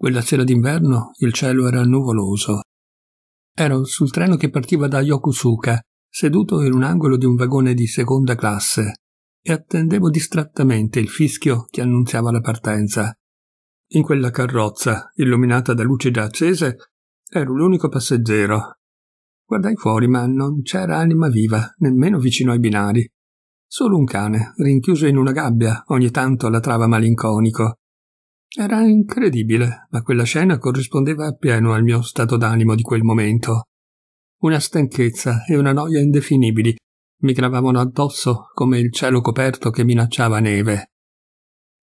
Quella sera d'inverno il cielo era nuvoloso. Ero sul treno che partiva da Yokosuka, seduto in un angolo di un vagone di seconda classe, e attendevo distrattamente il fischio che annunziava la partenza. In quella carrozza, illuminata da luci già accese, ero l'unico passeggero. Guardai fuori, ma non c'era anima viva, nemmeno vicino ai binari. Solo un cane, rinchiuso in una gabbia, ogni tanto latrava malinconico. Era incredibile, ma quella scena corrispondeva appieno al mio stato d'animo di quel momento. Una stanchezza e una noia indefinibili mi gravavano addosso come il cielo coperto che minacciava neve.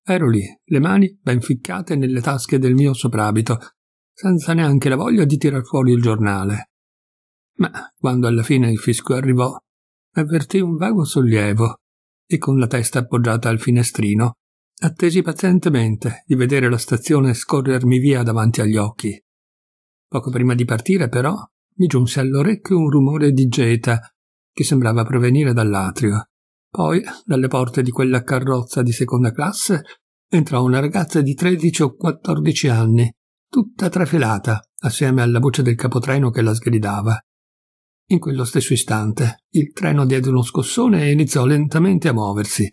Ero lì, le mani ben ficcate nelle tasche del mio soprabito, senza neanche la voglia di tirar fuori il giornale. Ma quando alla fine il fisco arrivò, avvertì un vago sollievo e con la testa appoggiata al finestrino Attesi pazientemente di vedere la stazione scorrermi via davanti agli occhi. Poco prima di partire, però, mi giunse all'orecchio un rumore di geta che sembrava provenire dall'atrio. Poi, dalle porte di quella carrozza di seconda classe, entrò una ragazza di 13 o 14 anni, tutta trafelata, assieme alla voce del capotreno che la sgridava. In quello stesso istante, il treno diede uno scossone e iniziò lentamente a muoversi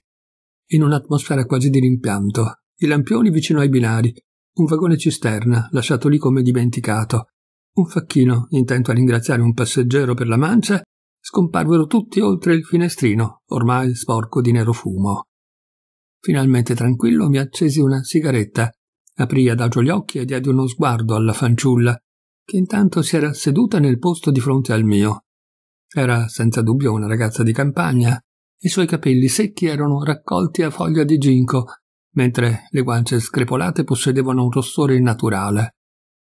in un'atmosfera quasi di rimpianto, i lampioni vicino ai binari, un vagone cisterna lasciato lì come dimenticato, un facchino intento a ringraziare un passeggero per la mancia, scomparvero tutti oltre il finestrino, ormai sporco di nero fumo. Finalmente tranquillo mi accesi una sigaretta, aprì adagio gli occhi e diedi uno sguardo alla fanciulla, che intanto si era seduta nel posto di fronte al mio. Era senza dubbio una ragazza di campagna, i suoi capelli secchi erano raccolti a foglia di ginco, mentre le guance screpolate possedevano un rossore innaturale.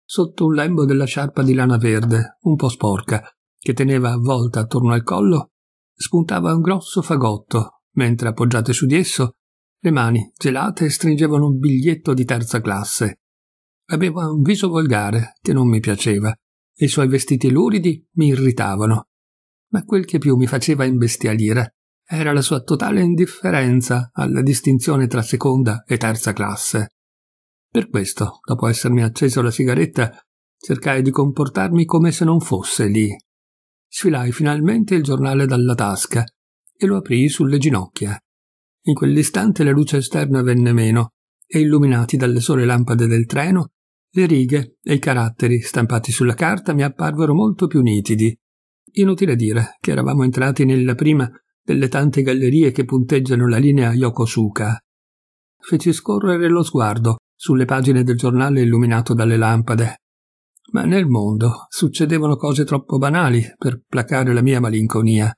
Sotto un lembo della sciarpa di lana verde, un po' sporca, che teneva avvolta attorno al collo, spuntava un grosso fagotto, mentre appoggiate su di esso, le mani gelate stringevano un biglietto di terza classe. Aveva un viso volgare che non mi piaceva, e i suoi vestiti luridi mi irritavano. Ma quel che più mi faceva imbestialire era la sua totale indifferenza alla distinzione tra seconda e terza classe. Per questo, dopo essermi acceso la sigaretta, cercai di comportarmi come se non fosse lì. Sfilai finalmente il giornale dalla tasca e lo aprii sulle ginocchia. In quell'istante la luce esterna venne meno e illuminati dalle sole lampade del treno, le righe e i caratteri stampati sulla carta mi apparvero molto più nitidi. Inutile dire che eravamo entrati nella prima delle tante gallerie che punteggiano la linea Yokosuka. Feci scorrere lo sguardo sulle pagine del giornale illuminato dalle lampade. Ma nel mondo succedevano cose troppo banali per placare la mia malinconia.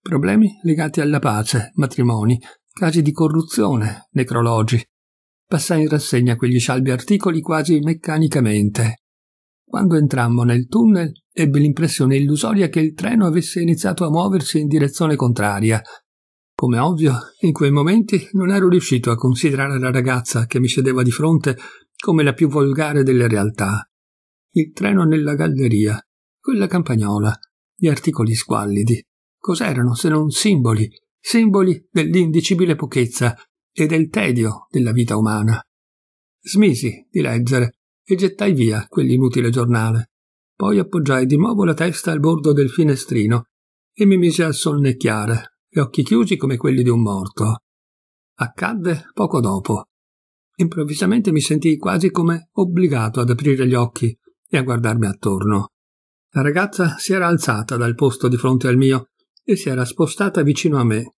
Problemi legati alla pace, matrimoni, casi di corruzione, necrologi. Passai in rassegna quegli scialbi articoli quasi meccanicamente. Quando entrammo nel tunnel ebbe l'impressione illusoria che il treno avesse iniziato a muoversi in direzione contraria. Come ovvio, in quei momenti non ero riuscito a considerare la ragazza che mi sedeva di fronte come la più volgare delle realtà. Il treno nella galleria, quella campagnola, gli articoli squallidi. Cos'erano se non simboli, simboli dell'indicibile pochezza e del tedio della vita umana? Smisi di leggere e gettai via quell'inutile giornale. Poi appoggiai di nuovo la testa al bordo del finestrino e mi misi a sonnecchiare, gli occhi chiusi come quelli di un morto. Accadde poco dopo. Improvvisamente mi sentii quasi come obbligato ad aprire gli occhi e a guardarmi attorno. La ragazza si era alzata dal posto di fronte al mio e si era spostata vicino a me.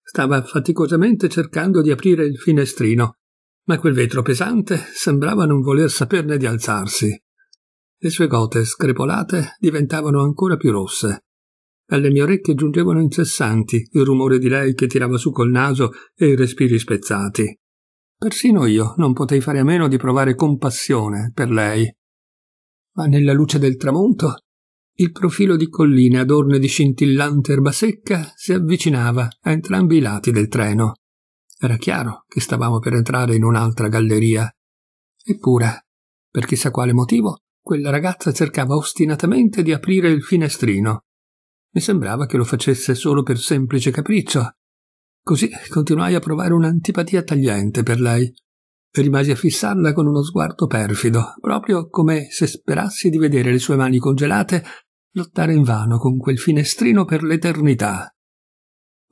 Stava faticosamente cercando di aprire il finestrino, ma quel vetro pesante sembrava non voler saperne di alzarsi. Le sue gote screpolate diventavano ancora più rosse. Alle mie orecchie giungevano incessanti il rumore di lei che tirava su col naso e i respiri spezzati. Persino io non potei fare a meno di provare compassione per lei. Ma nella luce del tramonto il profilo di colline adorne di scintillante erba secca si avvicinava a entrambi i lati del treno. Era chiaro che stavamo per entrare in un'altra galleria. Eppure, per chissà quale motivo, quella ragazza cercava ostinatamente di aprire il finestrino. Mi sembrava che lo facesse solo per semplice capriccio. Così continuai a provare un'antipatia tagliente per lei. Rimasi a fissarla con uno sguardo perfido, proprio come se sperassi di vedere le sue mani congelate lottare invano con quel finestrino per l'eternità.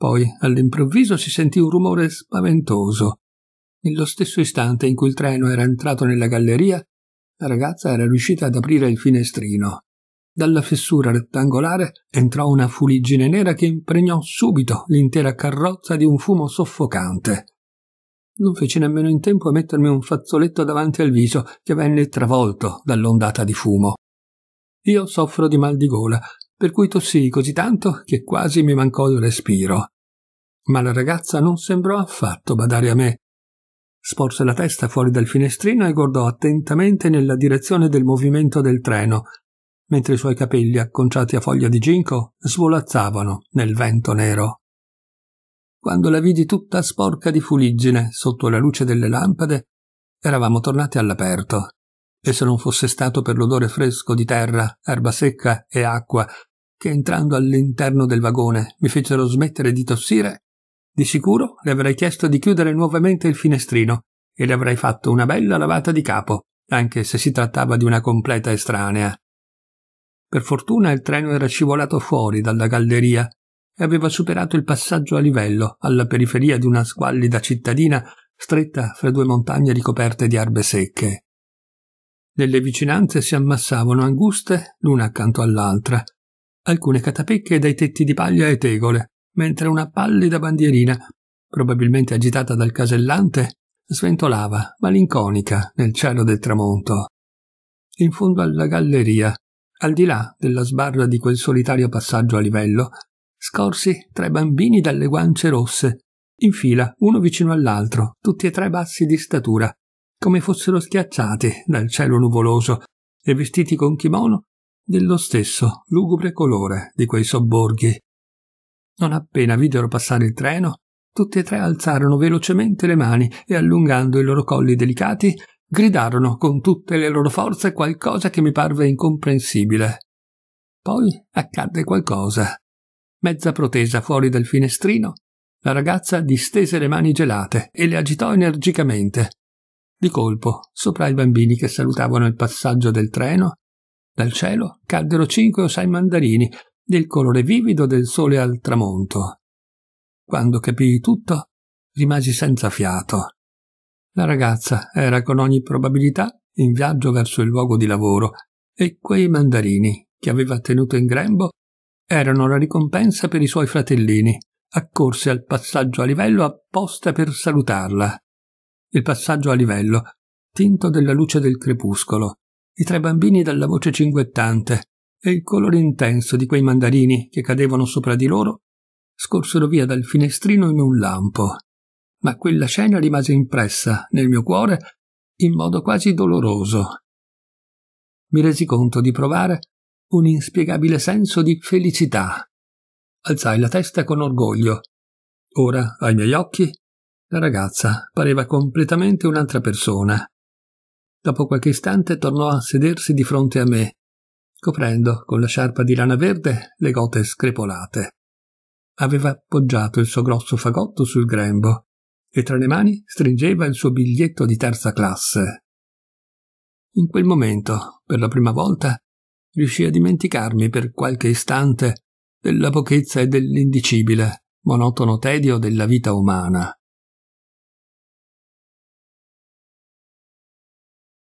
Poi, all'improvviso, si sentì un rumore spaventoso. Nello stesso istante in cui il treno era entrato nella galleria, la ragazza era riuscita ad aprire il finestrino. Dalla fessura rettangolare entrò una fuliggine nera che impregnò subito l'intera carrozza di un fumo soffocante. Non feci nemmeno in tempo a mettermi un fazzoletto davanti al viso, che venne travolto dall'ondata di fumo. Io soffro di mal di gola, per cui tossii così tanto che quasi mi mancò il respiro ma la ragazza non sembrò affatto badare a me. Sporse la testa fuori dal finestrino e guardò attentamente nella direzione del movimento del treno, mentre i suoi capelli acconciati a foglia di ginco svolazzavano nel vento nero. Quando la vidi tutta sporca di fuliggine sotto la luce delle lampade, eravamo tornati all'aperto, e se non fosse stato per l'odore fresco di terra, erba secca e acqua che entrando all'interno del vagone mi fecero smettere di tossire, di sicuro le avrei chiesto di chiudere nuovamente il finestrino e le avrei fatto una bella lavata di capo, anche se si trattava di una completa estranea. Per fortuna il treno era scivolato fuori dalla galleria e aveva superato il passaggio a livello alla periferia di una squallida cittadina stretta fra due montagne ricoperte di erbe secche. Nelle vicinanze si ammassavano anguste l'una accanto all'altra, alcune catapecche dai tetti di paglia e tegole, mentre una pallida bandierina, probabilmente agitata dal casellante, sventolava, malinconica, nel cielo del tramonto. In fondo alla galleria, al di là della sbarra di quel solitario passaggio a livello, scorsi tre bambini dalle guance rosse, in fila, uno vicino all'altro, tutti e tre bassi di statura, come fossero schiacciati dal cielo nuvoloso e vestiti con kimono dello stesso lugubre colore di quei sobborghi. Non appena videro passare il treno, tutti e tre alzarono velocemente le mani e allungando i loro colli delicati, gridarono con tutte le loro forze qualcosa che mi parve incomprensibile. Poi accadde qualcosa. Mezza protesa fuori dal finestrino, la ragazza distese le mani gelate e le agitò energicamente. Di colpo, sopra i bambini che salutavano il passaggio del treno, dal cielo caddero cinque o sei mandarini, del colore vivido del sole al tramonto. Quando capii tutto, rimasi senza fiato. La ragazza era con ogni probabilità in viaggio verso il luogo di lavoro e quei mandarini che aveva tenuto in grembo erano la ricompensa per i suoi fratellini, accorse al passaggio a livello apposta per salutarla. Il passaggio a livello, tinto della luce del crepuscolo, i tre bambini dalla voce cinguettante, e il colore intenso di quei mandarini che cadevano sopra di loro scorsero via dal finestrino in un lampo. Ma quella scena rimase impressa nel mio cuore in modo quasi doloroso. Mi resi conto di provare un inspiegabile senso di felicità. Alzai la testa con orgoglio. Ora, ai miei occhi, la ragazza pareva completamente un'altra persona. Dopo qualche istante tornò a sedersi di fronte a me coprendo con la sciarpa di lana verde le gote screpolate. Aveva poggiato il suo grosso fagotto sul grembo e tra le mani stringeva il suo biglietto di terza classe. In quel momento, per la prima volta, riuscii a dimenticarmi per qualche istante della pochezza e dell'indicibile, monotono tedio della vita umana.